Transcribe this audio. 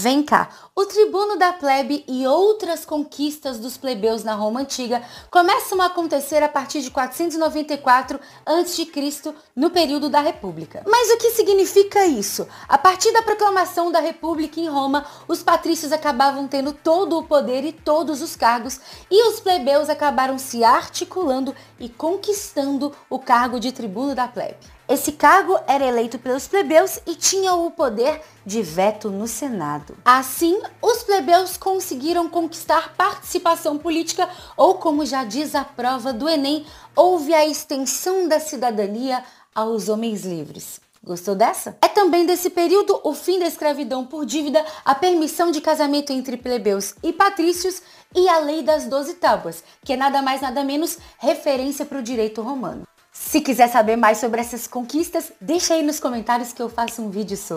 Vem cá, o tribuno da plebe e outras conquistas dos plebeus na Roma Antiga começam a acontecer a partir de 494 a.C., no período da República. Mas o que significa isso? A partir da proclamação da República em Roma, os patrícios acabavam tendo todo o poder e todos os cargos, e os plebeus acabaram se articulando e conquistando o cargo de tribuno da plebe. Esse cargo era eleito pelos plebeus e tinha o poder de veto no Senado. Assim, os plebeus conseguiram conquistar participação política ou, como já diz a prova do Enem, houve a extensão da cidadania aos homens livres. Gostou dessa? É também desse período o fim da escravidão por dívida, a permissão de casamento entre plebeus e patrícios e a lei das doze tábuas, que é nada mais nada menos referência para o direito romano. Se quiser saber mais sobre essas conquistas, deixa aí nos comentários que eu faço um vídeo sobre.